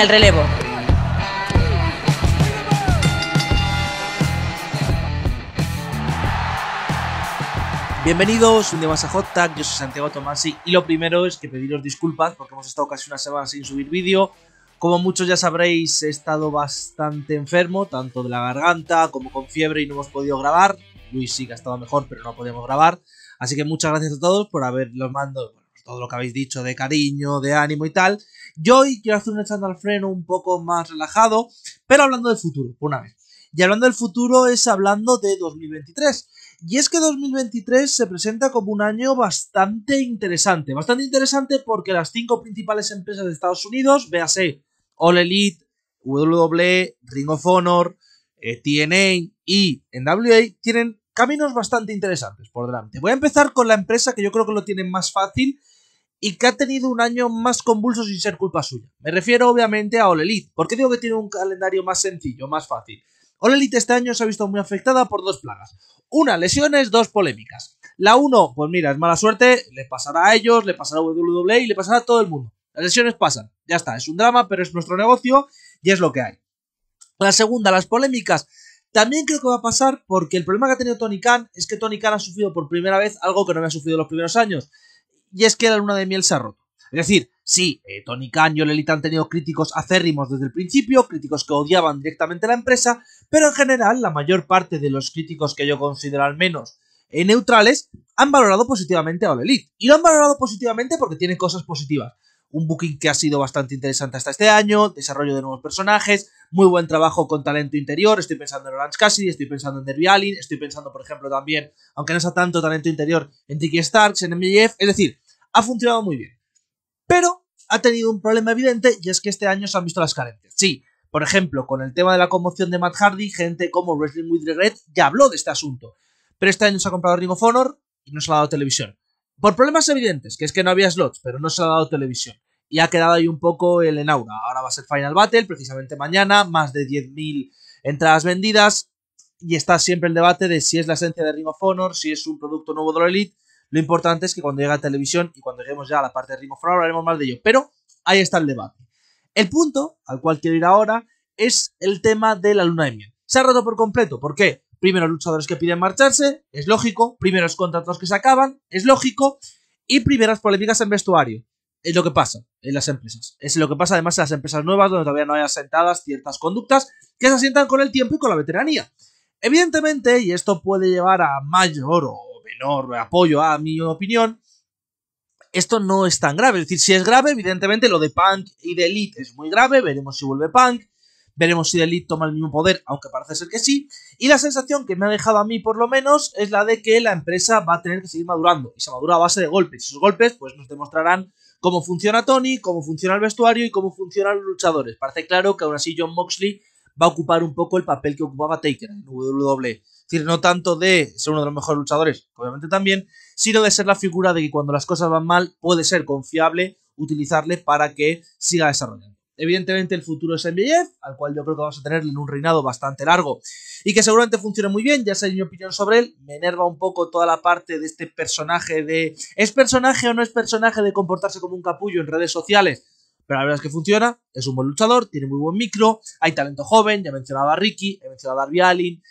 el relevo. Bienvenidos un día más a Hot Tag, yo soy Santiago Tomasi y lo primero es que pediros disculpas porque hemos estado casi una semana sin subir vídeo. Como muchos ya sabréis, he estado bastante enfermo, tanto de la garganta como con fiebre y no hemos podido grabar. Luis sí que ha estado mejor, pero no podíamos grabar. Así que muchas gracias a todos por haberlos mandado, todo lo que habéis dicho de cariño, de ánimo y tal. Yo hoy quiero hacer un echando al freno un poco más relajado, pero hablando del futuro, una vez. Y hablando del futuro es hablando de 2023. Y es que 2023 se presenta como un año bastante interesante. Bastante interesante porque las cinco principales empresas de Estados Unidos, véase All Elite, WWE, Ring of Honor, eh, TNA y NWA, tienen caminos bastante interesantes por delante. Voy a empezar con la empresa que yo creo que lo tiene más fácil y que ha tenido un año más convulso sin ser culpa suya. Me refiero obviamente a Ole Elite. ¿Por qué digo que tiene un calendario más sencillo, más fácil? ...Ole Elite este año se ha visto muy afectada por dos plagas. Una, lesiones, dos, polémicas. La uno, pues mira, es mala suerte, le pasará a ellos, le pasará a WWE y le pasará a todo el mundo. Las lesiones pasan, ya está, es un drama, pero es nuestro negocio y es lo que hay. La segunda, las polémicas. También creo que va a pasar porque el problema que ha tenido Tony Khan es que Tony Khan ha sufrido por primera vez algo que no había sufrido en los primeros años y es que la luna de miel se ha roto. Es decir, sí, eh, Tony Khan y Olelita han tenido críticos acérrimos desde el principio, críticos que odiaban directamente a la empresa, pero en general la mayor parte de los críticos que yo considero al menos eh, neutrales han valorado positivamente a Olelite. Y lo han valorado positivamente porque tiene cosas positivas. Un booking que ha sido bastante interesante hasta este año, desarrollo de nuevos personajes, muy buen trabajo con talento interior. Estoy pensando en Orange Cassidy, estoy pensando en Derby Allin, estoy pensando, por ejemplo, también, aunque no sea tanto talento interior, en Tiki Starks, en MJF. Es decir, ha funcionado muy bien. Pero ha tenido un problema evidente y es que este año se han visto las carencias. Sí, por ejemplo, con el tema de la conmoción de Matt Hardy, gente como Wrestling with Regret ya habló de este asunto. Pero este año se ha comprado Ring of Honor y no se ha dado televisión. Por problemas evidentes, que es que no había slots, pero no se ha dado televisión. Y ha quedado ahí un poco el enaura. Ahora va a ser Final Battle, precisamente mañana, más de 10.000 entradas vendidas. Y está siempre el debate de si es la esencia de Ring of Honor, si es un producto nuevo de la Elite lo importante es que cuando llegue a televisión y cuando lleguemos ya a la parte de Ring of hablaremos más de ello. Pero ahí está el debate. El punto al cual quiero ir ahora es el tema de la luna de miel. Se ha roto por completo. ¿Por qué? Primero luchadores que piden marcharse, es lógico. Primeros contratos que se acaban, es lógico. Y primeras polémicas en vestuario. Es lo que pasa en las empresas. Es lo que pasa además en las empresas nuevas donde todavía no hay asentadas ciertas conductas que se asientan con el tiempo y con la veteranía. Evidentemente, y esto puede llevar a mayor o menor apoyo a mi opinión, esto no es tan grave. Es decir, si es grave, evidentemente lo de Punk y de Elite es muy grave. Veremos si vuelve Punk. Veremos si de Elite toma el mismo poder, aunque parece ser que sí. Y la sensación que me ha dejado a mí, por lo menos, es la de que la empresa va a tener que seguir madurando. Y se madura a base de golpes. y Esos golpes, pues, nos demostrarán cómo funciona Tony, cómo funciona el vestuario y cómo funcionan los luchadores. Parece claro que aún así John Moxley va a ocupar un poco el papel que ocupaba Taker en WWE decir, no tanto de ser uno de los mejores luchadores, obviamente también, sino de ser la figura de que cuando las cosas van mal puede ser confiable, utilizarle para que siga desarrollando. Evidentemente el futuro es MJF, al cual yo creo que vamos a tenerle en un reinado bastante largo y que seguramente funcione muy bien, ya sé mi opinión sobre él, me enerva un poco toda la parte de este personaje de ¿es personaje o no es personaje de comportarse como un capullo en redes sociales? Pero la verdad es que funciona, es un buen luchador, tiene muy buen micro, hay talento joven, ya mencionaba a Ricky, he mencionado a Darby Allin,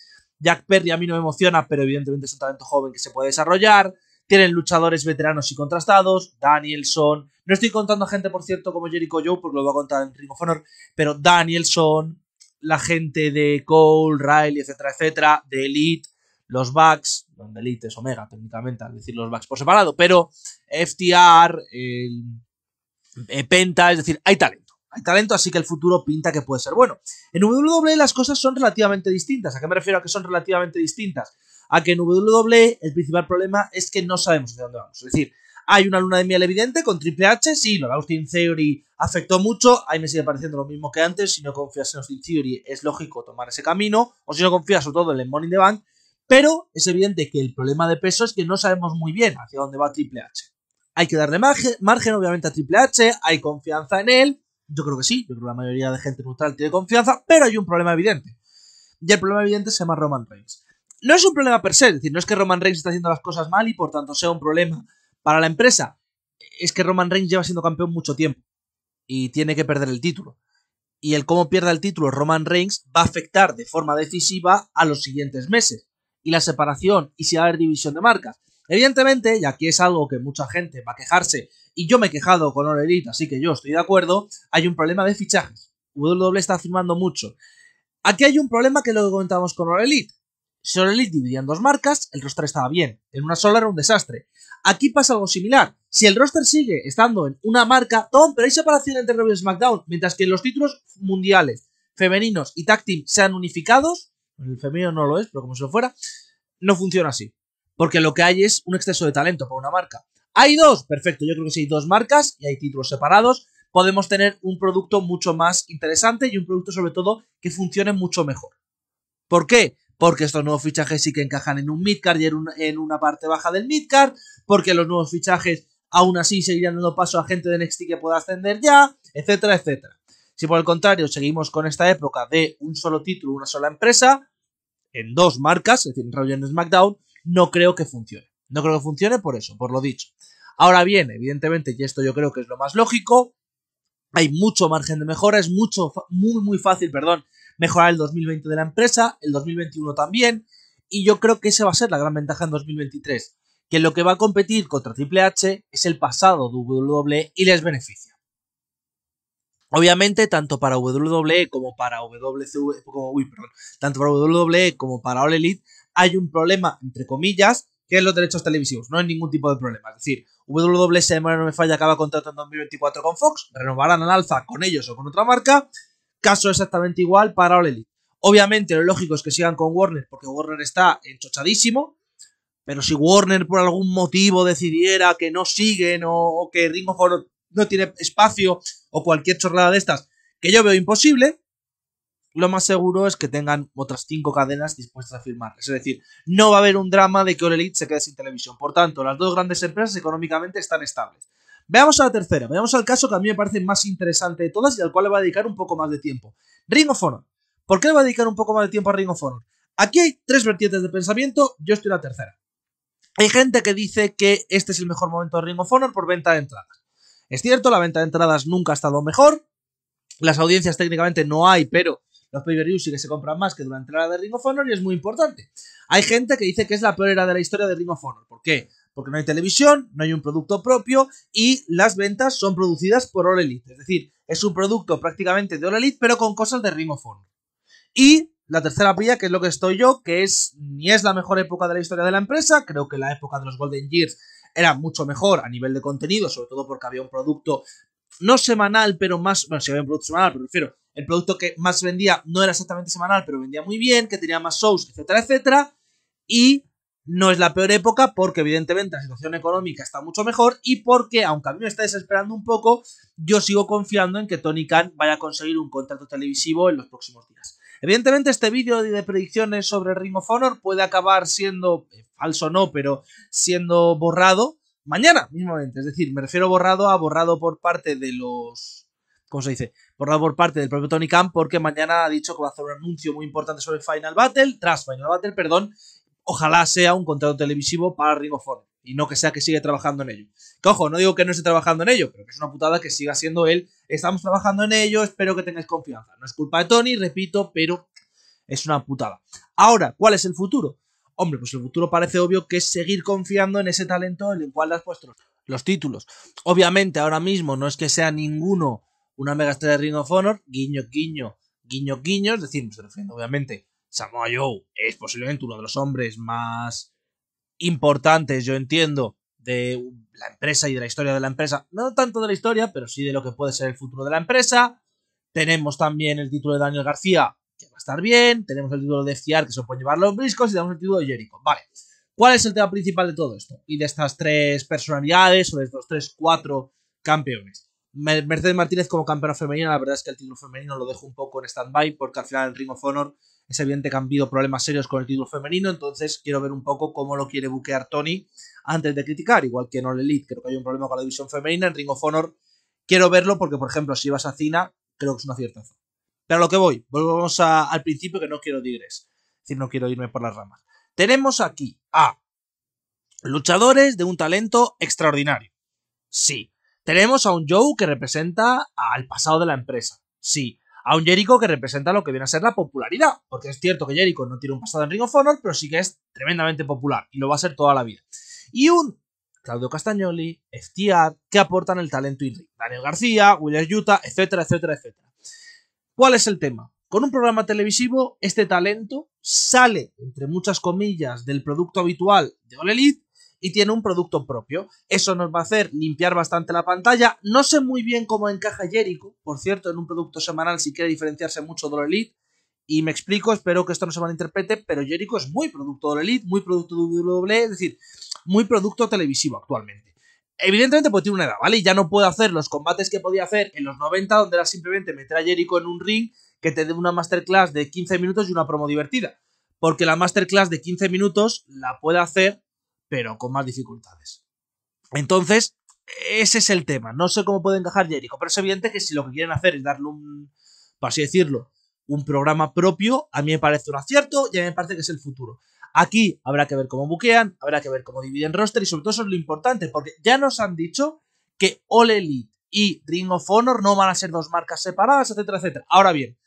Jack Perry a mí no me emociona, pero evidentemente es un talento joven que se puede desarrollar. Tienen luchadores veteranos y contrastados. Danielson. No estoy contando a gente, por cierto, como Jericho Joe, porque lo voy a contar en Ring of Honor. Pero Danielson, la gente de Cole, Riley, etcétera, etcétera, de Elite, los Bucks, donde Elite es Omega, técnicamente, al decir los Bucks por separado, pero FTR, eh, Penta, es decir, hay talento hay talento, así que el futuro pinta que puede ser bueno. En WWE las cosas son relativamente distintas. ¿A qué me refiero a que son relativamente distintas? A que en WWE el principal problema es que no sabemos de dónde vamos. Es decir, hay una luna de miel evidente con Triple H, sí, lo Austin Theory afectó mucho, ahí me sigue pareciendo lo mismo que antes, si no confías en Austin Theory es lógico tomar ese camino, o si no confías sobre todo en el Money in the Bank, pero es evidente que el problema de peso es que no sabemos muy bien hacia dónde va Triple H. Hay que darle margen, margen obviamente a Triple H, hay confianza en él, yo creo que sí, yo creo que la mayoría de gente neutral tiene confianza, pero hay un problema evidente. Y el problema evidente se llama Roman Reigns. No es un problema per se, es decir, no es que Roman Reigns está haciendo las cosas mal y por tanto sea un problema para la empresa. Es que Roman Reigns lleva siendo campeón mucho tiempo y tiene que perder el título. Y el cómo pierda el título Roman Reigns va a afectar de forma decisiva a los siguientes meses. Y la separación y si va a haber división de marcas. Evidentemente, y aquí es algo que mucha gente va a quejarse, y yo me he quejado con All así que yo estoy de acuerdo, hay un problema de fichajes. WWE está firmando mucho. Aquí hay un problema que lo comentamos comentábamos con All Si All dividía en dos marcas, el roster estaba bien. En una sola era un desastre. Aquí pasa algo similar. Si el roster sigue estando en una marca, ¡tom! Pero hay separación entre Raw y SmackDown. Mientras que los títulos mundiales, femeninos y tag sean unificados, el femenino no lo es, pero como si lo fuera, no funciona así. Porque lo que hay es un exceso de talento para una marca. ¿Hay dos? Perfecto, yo creo que si hay dos marcas y hay títulos separados, podemos tener un producto mucho más interesante y un producto sobre todo que funcione mucho mejor. ¿Por qué? Porque estos nuevos fichajes sí que encajan en un midcard y en, una parte baja del midcard, porque los nuevos fichajes aún así seguirían dando paso a gente de NXT que pueda ascender ya, etcétera, etcétera. Si por el contrario seguimos con esta época de un solo título, una sola empresa, en dos marcas, es decir, en Raw en SmackDown, no creo que funcione. No creo que funcione por eso, por lo dicho. Ahora bien, evidentemente, y esto yo creo que es lo más lógico, hay mucho margen de mejora, es mucho, muy, muy fácil, perdón, mejorar el 2020 de la empresa, el 2021 también, y yo creo que esa va a ser la gran ventaja en 2023, que lo que va a competir contra Triple H es el pasado de WWE y les beneficia. Obviamente, tanto para WWE como para WCW, tanto para WWE como para All Elite hay un problema, entre comillas, que es los derechos televisivos. No hay ningún tipo de problema. Es decir, WWE, no me falla, acaba contratando en 2024 con Fox, renovarán al alza con ellos o con otra marca. Caso exactamente igual para All Obviamente, lo lógico es que sigan con Warner, porque Warner está enchochadísimo. Pero si Warner por algún motivo decidiera que no siguen o, que Ringo no tiene espacio o cualquier chorrada de estas, que yo veo imposible, lo más seguro es que tengan otras cinco cadenas dispuestas a firmar. Es decir, no va a haber un drama de que All se quede sin televisión. Por tanto, las dos grandes empresas económicamente están estables. Veamos a la tercera, veamos al caso que a mí me parece más interesante de todas y al cual le va a dedicar un poco más de tiempo. Ring of Honor. ¿Por qué le va a dedicar un poco más de tiempo a Ring of Honor? Aquí hay tres vertientes de pensamiento, yo estoy en la tercera. Hay gente que dice que este es el mejor momento de Ring of Honor por venta de entradas. Es cierto, la venta de entradas nunca ha estado mejor. Las audiencias técnicamente no hay, pero los pay-per-views sí que se compran más que durante la era de Ring of Honor y es muy importante. Hay gente que dice que es la peor era de la historia de Ring of Honor. ¿Por qué? Porque no hay televisión, no hay un producto propio y las ventas son producidas por All Es decir, es un producto prácticamente de All pero con cosas de Ring of Honor. Y la tercera pilla, que es lo que estoy yo, que es ni es la mejor época de la historia de la empresa, creo que la época de los Golden Years era mucho mejor a nivel de contenido, sobre todo porque había un producto no semanal, pero más, bueno, si había un producto semanal, pero prefiero, el producto que más vendía no era exactamente semanal, pero vendía muy bien, que tenía más shows, etcétera, etcétera, y no es la peor época porque evidentemente la situación económica está mucho mejor y porque, aunque a mí me está desesperando un poco, yo sigo confiando en que Tony Khan vaya a conseguir un contrato televisivo en los próximos días. Evidentemente este vídeo de predicciones sobre Ring of Honor puede acabar siendo, eh, falso no, pero siendo borrado mañana mismamente. Es decir, me refiero borrado a borrado por parte de los. ¿Cómo se dice? Borrado por parte del propio Tony Khan, porque mañana ha dicho que va a hacer un anuncio muy importante sobre Final Battle, tras Final Battle, perdón. Ojalá sea un contrato televisivo para Ring of Honor y no que sea que siga trabajando en ello. Que ojo, no digo que no esté trabajando en ello, pero que es una putada que siga siendo él. Estamos trabajando en ello, espero que tengáis confianza. No es culpa de Tony, repito, pero es una putada. Ahora, ¿cuál es el futuro? Hombre, pues el futuro parece obvio que es seguir confiando en ese talento en el cual le has puesto los títulos. Obviamente, ahora mismo no es que sea ninguno una mega estrella de Ring of Honor, guiño, guiño, guiño, guiño, es decir, me estoy refiriendo, obviamente, Samoa Joe es posiblemente uno de los hombres más importantes, yo entiendo, de la empresa y de la historia de la empresa, no tanto de la historia, pero sí de lo que puede ser el futuro de la empresa. Tenemos también el título de Daniel García, va a estar bien. Tenemos el título de FTR que se puede llevar los briscos y tenemos el título de Jericho. Vale. ¿Cuál es el tema principal de todo esto? Y de estas tres personalidades o de estos tres, cuatro campeones. Mercedes Martínez como campeona femenina, la verdad es que el título femenino lo dejo un poco en stand-by porque al final en Ring of Honor es evidente que han habido problemas serios con el título femenino, entonces quiero ver un poco cómo lo quiere buquear Tony antes de criticar, igual que en All Elite, creo que hay un problema con la división femenina, en Ring of Honor quiero verlo porque, por ejemplo, si vas a Cina, creo que es una cierta zona. Pero a lo que voy, volvemos al principio que no quiero digres. Es decir, no quiero irme por las ramas. Tenemos aquí a luchadores de un talento extraordinario. Sí. Tenemos a un Joe que representa al pasado de la empresa. Sí. A un Jericho que representa lo que viene a ser la popularidad. Porque es cierto que Jericho no tiene un pasado en Ring of Honor, pero sí que es tremendamente popular y lo va a ser toda la vida. Y un Claudio Castagnoli, FTR, que aportan el talento y Daniel García, William Yuta, etcétera, etcétera, etcétera. ¿Cuál es el tema? Con un programa televisivo, este talento sale, entre muchas comillas, del producto habitual de Elite y tiene un producto propio. Eso nos va a hacer limpiar bastante la pantalla. No sé muy bien cómo encaja Jericho, por cierto, en un producto semanal si quiere diferenciarse mucho de Elite. Y me explico, espero que esto no se malinterprete, pero Jericho es muy producto de Elite, muy producto de WWE, es decir, muy producto televisivo actualmente. Evidentemente, porque tiene una edad, ¿vale? Y ya no puede hacer los combates que podía hacer en los 90, donde era simplemente meter a Jericho en un ring que te dé una masterclass de 15 minutos y una promo divertida. Porque la masterclass de 15 minutos la puede hacer, pero con más dificultades. Entonces, ese es el tema. No sé cómo puede encajar Jericho, pero es evidente que si lo que quieren hacer es darle un, por así decirlo, un programa propio, a mí me parece un acierto y a mí me parece que es el futuro. Aquí habrá que ver cómo buquean, habrá que ver cómo dividen roster y sobre todo eso es lo importante, porque ya nos han dicho que All Elite y Ring of Honor no van a ser dos marcas separadas, etcétera, etcétera. Ahora bien,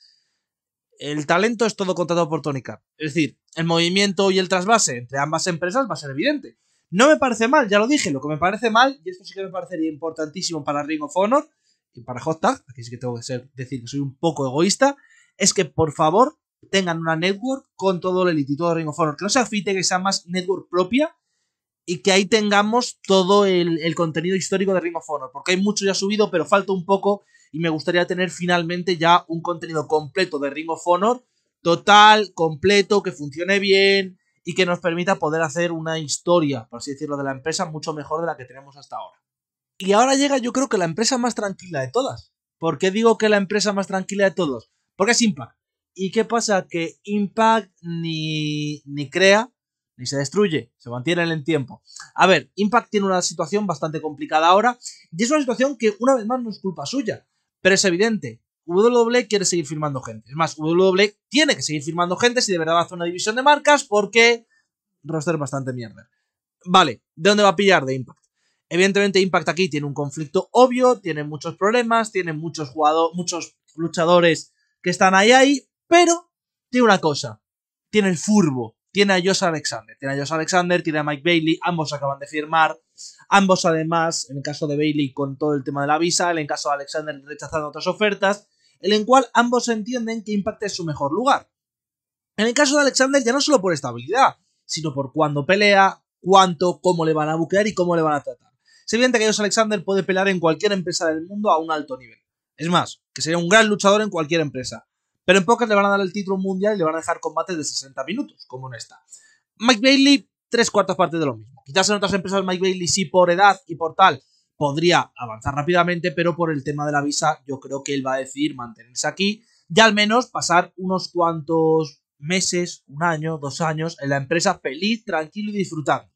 el talento es todo contratado por Tony Khan. Es decir, el movimiento y el trasvase entre ambas empresas va a ser evidente. No me parece mal, ya lo dije, lo que me parece mal, y esto sí que me parecería importantísimo para Ring of Honor y para Hot aquí sí que tengo que ser, decir que soy un poco egoísta, es que por favor tengan una network con todo el Elite y todo Ring of Honor. Que no sea Fite, que sea más network propia y que ahí tengamos todo el, contenido histórico de Ring of Honor. Porque hay mucho ya subido, pero falta un poco y me gustaría tener finalmente ya un contenido completo de Ring of Honor. Total, completo, que funcione bien y que nos permita poder hacer una historia, por así decirlo, de la empresa mucho mejor de la que tenemos hasta ahora. Y ahora llega yo creo que la empresa más tranquila de todas. ¿Por qué digo que la empresa más tranquila de todos? Porque es impar. ¿Y qué pasa? Que Impact ni, ni crea ni se destruye, se mantiene en el tiempo. A ver, Impact tiene una situación bastante complicada ahora y es una situación que una vez más no es culpa suya, pero es evidente. WWE quiere seguir firmando gente. Es más, WWE tiene que seguir firmando gente si de verdad hace una división de marcas porque roster bastante mierda. Vale, ¿de dónde va a pillar de Impact? Evidentemente Impact aquí tiene un conflicto obvio, tiene muchos problemas, tiene muchos jugadores, muchos luchadores que están ahí ahí pero tiene una cosa, tiene el furbo, tiene a Josh Alexander, tiene a Josh Alexander, tiene a Mike Bailey, ambos acaban de firmar, ambos además, en el caso de Bailey con todo el tema de la visa, en el caso de Alexander rechazando otras ofertas, en el cual ambos entienden que Impact es su mejor lugar. En el caso de Alexander ya no solo por estabilidad, sino por cuándo pelea, cuánto, cómo le van a buquear y cómo le van a tratar. Es evidente que Josh Alexander puede pelear en cualquier empresa del mundo a un alto nivel. Es más, que sería un gran luchador en cualquier empresa. Pero en pocas le van a dar el título mundial y le van a dejar combates de 60 minutos, como no está. Mike Bailey, tres cuartas partes de lo mismo. Quizás en otras empresas Mike Bailey sí por edad y por tal podría avanzar rápidamente, pero por el tema de la visa yo creo que él va a decidir mantenerse aquí y al menos pasar unos cuantos meses, un año, dos años en la empresa feliz, tranquilo y disfrutando.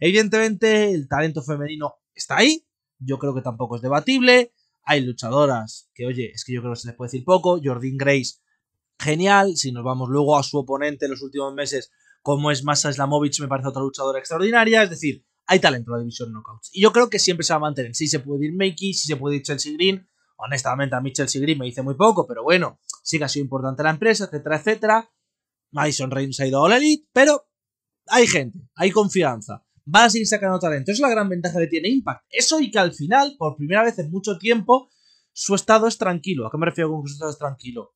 Evidentemente el talento femenino está ahí, yo creo que tampoco es debatible. Hay luchadoras que, oye, es que yo creo que se les puede decir poco. Jordyn Grace genial. Si nos vamos luego a su oponente en los últimos meses, como es Masa Slamovich, me parece otra luchadora extraordinaria. Es decir, hay talento en la división Knockouts. Y yo creo que siempre se va a mantener. Si sí se puede ir Makey, si sí se puede ir Chelsea Green. Honestamente, a mí Chelsea Green me dice muy poco, pero bueno, sí que ha sido importante la empresa, etcétera, etcétera. Madison Reigns ha ido a All Elite, pero hay gente, hay confianza. Va a seguir sacando talento. Es la gran ventaja que tiene Impact. Eso y que al final, por primera vez en mucho tiempo, su estado es tranquilo. ¿A qué me refiero con que su estado es tranquilo?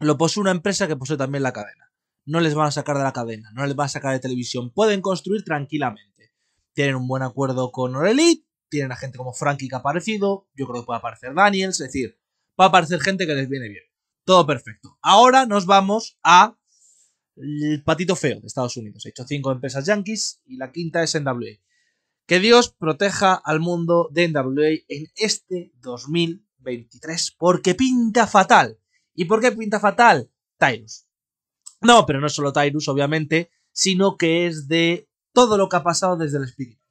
lo posee una empresa que posee también la cadena. No les van a sacar de la cadena, no les van a sacar de televisión. Pueden construir tranquilamente. Tienen un buen acuerdo con Orelite, tienen a gente como Frankie que ha aparecido, yo creo que puede aparecer Daniels, es decir, va a aparecer gente que les viene bien. Todo perfecto. Ahora nos vamos a el patito feo de Estados Unidos. He hecho cinco empresas yankees y la quinta es NWA. Que Dios proteja al mundo de NWA en este 2023 porque pinta fatal. ¿Y por qué pinta fatal? Tyrus. No, pero no solo Tyrus, obviamente, sino que es de todo lo que ha pasado desde el Speaking Out.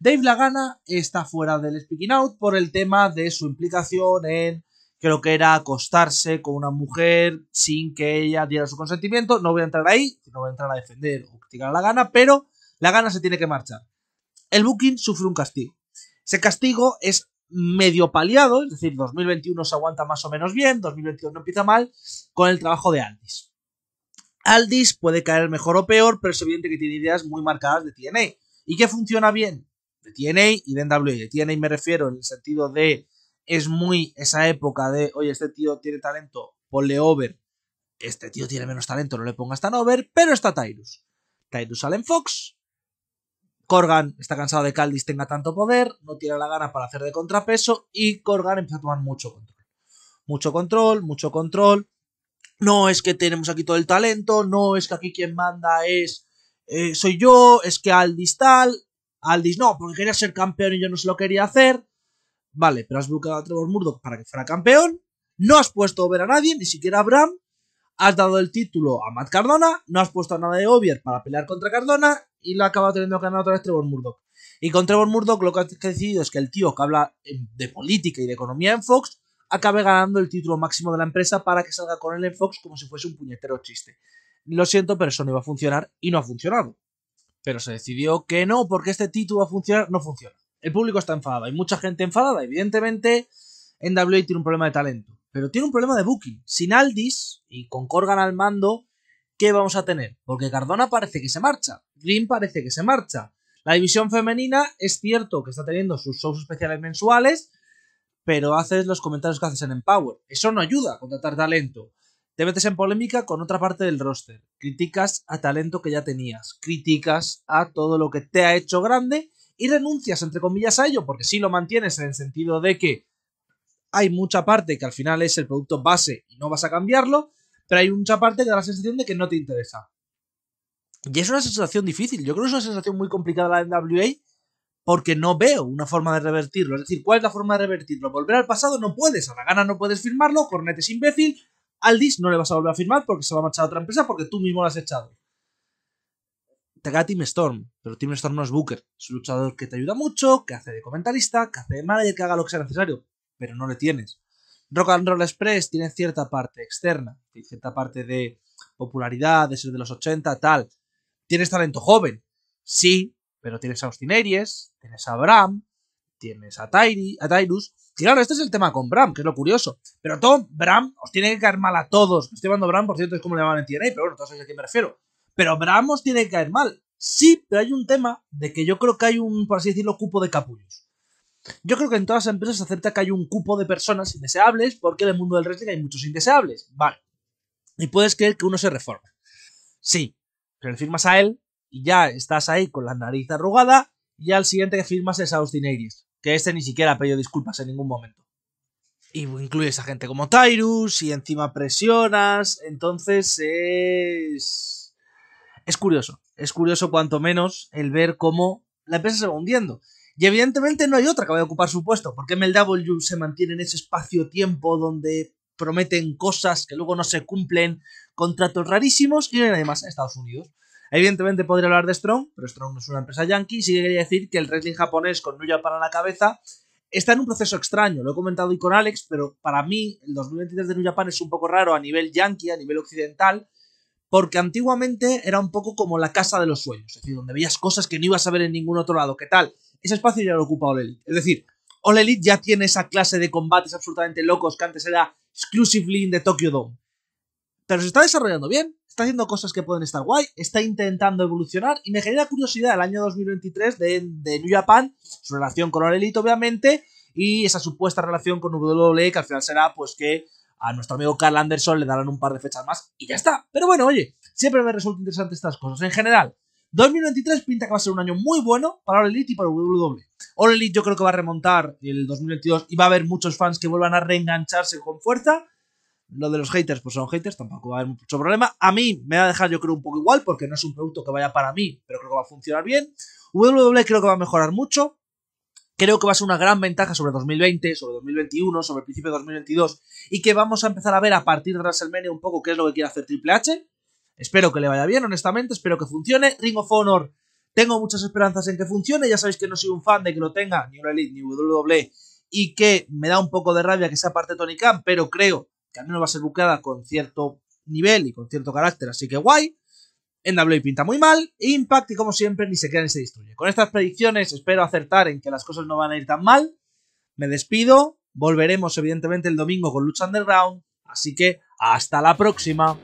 Dave Lagana está fuera del Speaking Out por el tema de su implicación en creo que era acostarse con una mujer sin que ella diera su consentimiento. No voy a entrar ahí, no voy a entrar a defender o criticar a Lagana, pero la gana se tiene que marchar. El Booking sufre un castigo. Ese castigo es medio paliado, es decir, 2021 se aguanta más o menos bien, 2022 no empieza mal, con el trabajo de Aldis. Aldis puede caer mejor o peor, pero es evidente que tiene ideas muy marcadas de TNA. ¿Y que funciona bien? De TNA y de NWA. De TNA me refiero en el sentido de es muy esa época de, oye, este tío tiene talento, ponle over. Este tío tiene menos talento, no le pongas tan over, pero está Tyrus. Tyrus Allen Fox, Corgan está cansado de que Aldis tenga tanto poder, no tiene la gana para hacer de contrapeso y Corgan empieza a tomar mucho control. Mucho control, mucho control. No es que tenemos aquí todo el talento, no es que aquí quien manda es eh, soy yo, es que Aldis tal, Aldis no, porque quería ser campeón y yo no se lo quería hacer. Vale, pero has buscado a Trevor Murdoch para que fuera campeón, no has puesto a ver a nadie, ni siquiera a Bram, has dado el título a Matt Cardona, no has puesto a nada de over para pelear contra Cardona y lo ha acabado teniendo ganar otra vez Trevor Murdoch. Y con Trevor Murdoch lo que ha decidido es que el tío que habla de política y de economía en Fox acabe ganando el título máximo de la empresa para que salga con él en Fox como si fuese un puñetero chiste. Lo siento, pero eso no iba a funcionar y no ha funcionado. Pero se decidió que no, porque este título va a funcionar, no funciona. El público está enfadado, hay mucha gente enfadada, evidentemente. NWA tiene un problema de talento, pero tiene un problema de booking. Sin Aldis y con Corgan al mando, ¿qué vamos a tener? Porque Cardona parece que se marcha, Green parece que se marcha. La división femenina es cierto que está teniendo sus shows especiales mensuales, pero haces los comentarios que haces en Empower. Eso no ayuda a contratar talento. Te metes en polémica con otra parte del roster. Criticas a talento que ya tenías. Criticas a todo lo que te ha hecho grande y renuncias, entre comillas, a ello, porque si lo mantienes en el sentido de que hay mucha parte que al final es el producto base y no vas a cambiarlo, pero hay mucha parte que da la sensación de que no te interesa. Y es una sensación difícil. Yo creo que es una sensación muy complicada la de NWA porque no veo una forma de revertirlo. Es decir, ¿cuál es la forma de revertirlo? Volver al pasado no puedes, a la gana no puedes firmarlo, Cornet es imbécil, Aldis no le vas a volver a firmar porque se va a marchar a otra empresa porque tú mismo lo has echado. Te queda Team Storm, pero Team Storm no es Booker. Es un luchador que te ayuda mucho, que hace de comentarista, que hace de manager, que haga lo que sea necesario, pero no le tienes. Rock and Roll Express tiene cierta parte externa, cierta parte de popularidad, de ser de los 80, tal. Tienes talento joven, sí, pero tienes a Austin Aries, tienes a Bram, tienes a, Tyri, a Tyrus. Y claro, este es el tema con Bram, que es lo curioso. Pero todo Bram, os tiene que caer mal a todos. Estoy de Bram, por cierto, es como le llaman en TNA, pero bueno, todos sabéis a quién me refiero. Pero Bram os tiene que caer mal. Sí, pero hay un tema de que yo creo que hay un, por así decirlo, cupo de capullos. Yo creo que en todas las empresas se acepta que hay un cupo de personas indeseables porque en el mundo del wrestling hay muchos indeseables. Vale. Y puedes creer que uno se reforma. Sí, pero le firmas a él y ya estás ahí con la nariz arrugada y al siguiente que firmas es Austin Aries, que este ni siquiera ha pedido disculpas en ningún momento. Y incluye a gente como Tyrus y encima presionas, entonces es... Es curioso, es curioso cuanto menos el ver cómo la empresa se va hundiendo. Y evidentemente no hay otra que vaya a ocupar su puesto, porque MLW se mantiene en ese espacio-tiempo donde prometen cosas que luego no se cumplen, contratos rarísimos y además hay más en Estados Unidos. Evidentemente podría hablar de Strong, pero Strong no es una empresa yankee, sí que quería decir que el wrestling japonés con Nuya para la cabeza está en un proceso extraño. Lo he comentado hoy con Alex, pero para mí el 2023 de Nuya Pan es un poco raro a nivel yankee, a nivel occidental, porque antiguamente era un poco como la casa de los sueños, es decir, donde veías cosas que no ibas a ver en ningún otro lado. ¿Qué tal? ese espacio ya lo ocupa All Elite. Es decir, All Elite ya tiene esa clase de combates absolutamente locos que antes era exclusively in the Tokyo Dome. Pero se está desarrollando bien, está haciendo cosas que pueden estar guay, está intentando evolucionar y me genera curiosidad el año 2023 de, de New Japan, su relación con All Elite obviamente y esa supuesta relación con WWE que al final será pues que a nuestro amigo Carl Anderson le darán un par de fechas más y ya está. Pero bueno, oye, siempre me resulta interesante estas cosas. En general, 2023 pinta que va a ser un año muy bueno para All Elite y para WWE. All Elite yo creo que va a remontar el 2022 y va a haber muchos fans que vuelvan a reengancharse con fuerza. Lo de los haters, pues son haters, tampoco va a haber mucho problema. A mí me va a dejar yo creo un poco igual porque no es un producto que vaya para mí, pero creo que va a funcionar bien. WWE creo que va a mejorar mucho. Creo que va a ser una gran ventaja sobre 2020, sobre 2021, sobre el principio de 2022 y que vamos a empezar a ver a partir de WrestleMania un poco qué es lo que quiere hacer Triple H Espero que le vaya bien, honestamente, espero que funcione. Ring of Honor, tengo muchas esperanzas en que funcione. Ya sabéis que no soy un fan de que lo tenga ni una Elite ni WWE y que me da un poco de rabia que sea parte de Tony Khan, pero creo que al menos va a ser buqueada con cierto nivel y con cierto carácter, así que guay. En e pinta muy mal, Impact y como siempre ni se queda ni se destruye. Con estas predicciones espero acertar en que las cosas no van a ir tan mal. Me despido, volveremos evidentemente el domingo con Lucha Underground, así que hasta la próxima.